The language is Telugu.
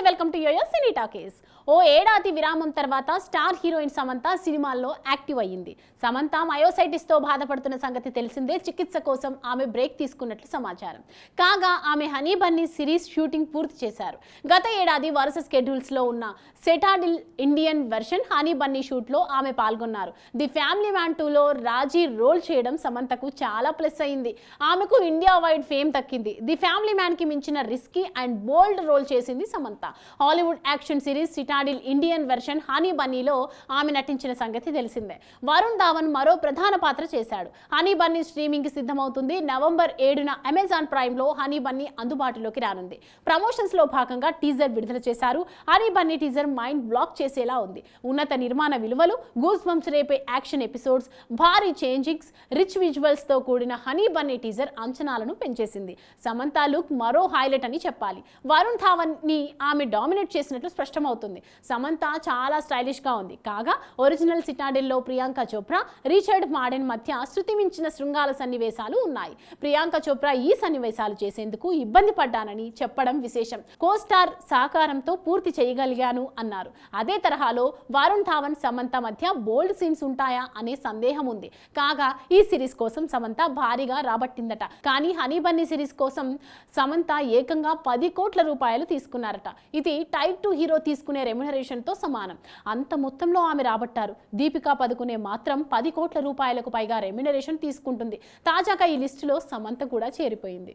నమస్తే welcome to YoYo cine talkies ఓ ఏడాది విరామం తర్వాత స్టార్ హీరోయిన్ సమంత సినిమాల్లో యాక్టివ్ అయ్యింది సమంత మయోసైటిస్తో బాధపడుతున్న సంగతి తెలిసిందే చికిత్స కోసం ఆమె బ్రేక్ తీసుకున్నట్లు సమాచారం కాగా ఆమె హనీ బన్నీ సిరీస్ షూటింగ్ పూర్తి చేశారు గత ఏడాది వరుస స్కెడ్యూల్స్లో ఉన్న Citadel Indian version Honey Bunny షూట్లో ఆమె పాల్గొన్నారు ది ఫ్యామిలీ మ్యాన్ టూలో రాజీ రోల్ చేయడం సమంతకు చాలా ప్లస్ అయింది ఆమెకు ఇండియా వైడ్ ఫేమ్ తక్కింది ది ఫ్యామిలీ మ్యాన్కి మించిన రిస్కీ అండ్ బోల్డ్ రోల్ చేసింది Samantha Hollywood action series Citadel Indian version Honey బన్నీలో ఆమె నటించిన సంగతి తెలిసిందే వరుణ్ ధావన్ మరో ప్రధాన పాత్ర చేశాడు హనీ బన్నీ స్ట్రీమింగ్ సిద్ధమవుతుంది నవంబర్ ఏడున అమెజాన్ ప్రైమ్లో హనీ బన్నీ అందుబాటులోకి రానుంది ప్రమోషన్స్లో భాగంగా టీజర్ విడుదల చేశారు Honey Bunny teaser mind block చేసేలా ఉంది ఉన్నత నిర్మాణ విలువలు గూస్ బంప్స్ రేపే యాక్షన్ ఎపిసోడ్స్ భారీ చేంజింగ్స్ రిచ్ విజువల్స్తో కూడిన హనీ బన్నీ టీజర్ అంచనాలను పెంచేసింది సమంతా లుక్ మరో హైలైట్ అని చెప్పాలి వరుణ్ ని ఆమె ఆమె డామినేట్ చేసినట్లు స్పష్టమవుతుంది సమంత చాలా స్టైలిష్గా ఉంది కాగా ఒరిజినల్ సిటాడెల్లో ప్రియాంక చోప్రా రిచర్డ్ మాడెన్ మధ్య శృతిమించిన శృంగాల సన్నివేశాలు ఉన్నాయి ప్రియాంక చోప్రా ఈ సన్నివేశాలు చేసేందుకు ఇబ్బంది పడ్డానని చెప్పడం విశేషం కోస్టార్ సహకారంతో పూర్తి చేయగలిగాను అన్నారు అదే తరహాలో వరుణ్ ధావన్ సమంత మధ్య బోల్డ్ సీన్స్ ఉంటాయా అనే సందేహం ఉంది కాగా ఈ సిరీస్ కోసం సమంత భారీగా రాబట్టిందట కానీ హనీ బన్నీ సిరీస్ కోసం సమంత ఏకంగా పది కోట్ల రూపాయలు తీసుకున్నారట ఇది టైప్ టూ హీరో తీసుకునే రెమ్యునరేషన్తో సమానం అంత మొత్తంలో ఆమె రాబట్టారు దీపికా పదుకునే మాత్రం పది కోట్ల రూపాయలకు పైగా రెమ్యునరేషన్ తీసుకుంటుంది తాజాగా ఈ లిస్టులో సమంత కూడా చేరిపోయింది